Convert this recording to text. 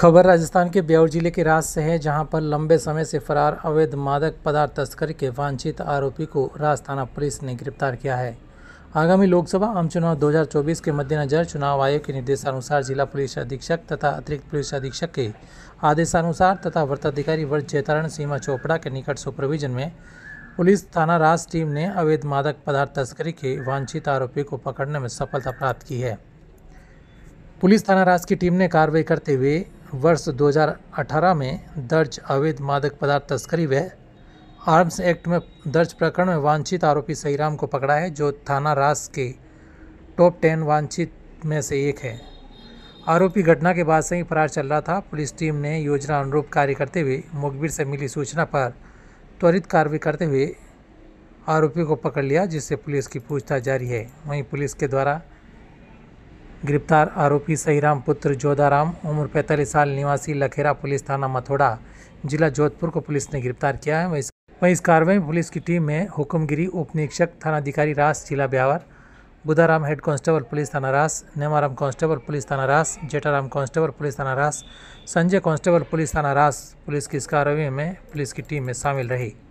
खबर राजस्थान के ब्यावर जिले के राज से है जहां पर लंबे समय से फरार अवैध मादक पदार्थ तस्करी के वांछित आरोपी को राज थाना पुलिस ने गिरफ्तार किया है आगामी लोकसभा आम चुनाव 2024 के मद्देनजर चुनाव आयोग के निर्देशानुसार जिला पुलिस अधीक्षक तथा अतिरिक्त पुलिस अधीक्षक के आदेशानुसार तथा वृत्ताधिकारी वर्ष जयतारण सीमा चोपड़ा के निकट सुपरविजन में पुलिस थाना राज टीम ने अवैध मादक पदार्थ तस्करी के वांछित आरोपी को पकड़ने में सफलता प्राप्त की है पुलिस थाना राज की टीम ने कार्रवाई करते हुए वर्ष 2018 में दर्ज अवैध मादक पदार्थ तस्करी व आर्म्स एक्ट में दर्ज प्रकरण में वांछित आरोपी सईराम को पकड़ा है जो थाना रास के टॉप टेन वांछित में से एक है आरोपी घटना के बाद से ही फरार चल रहा था पुलिस टीम ने योजना अनुरूप कार्य करते हुए मुखबिर से मिली सूचना पर त्वरित कार्रवाई करते हुए आरोपी को पकड़ लिया जिससे पुलिस की पूछताछ जारी है वहीं पुलिस के द्वारा गिरफ्तार आरोपी सहीराम पुत्र जोधाराम उम्र पैंतालीस साल निवासी लखेरा पुलिस थाना मथोड़ा जिला जोधपुर को पुलिस ने गिरफ्तार किया है वही वही इस कार्रवाई में पुलिस की टीम में हुक्मगिरी उप निरीक्षक थानाधिकारी रास जिला Beawar Budharam head constable police थाना रास नेमाराम कांस्टेबल पुलिस थाना रास जेठाराम कांस्टेबल पुलिस थाना रास संजय कांस्टेबल पुलिस थाना रास पुलिस की इस कार्रवाई में पुलिस की टीम में शामिल रही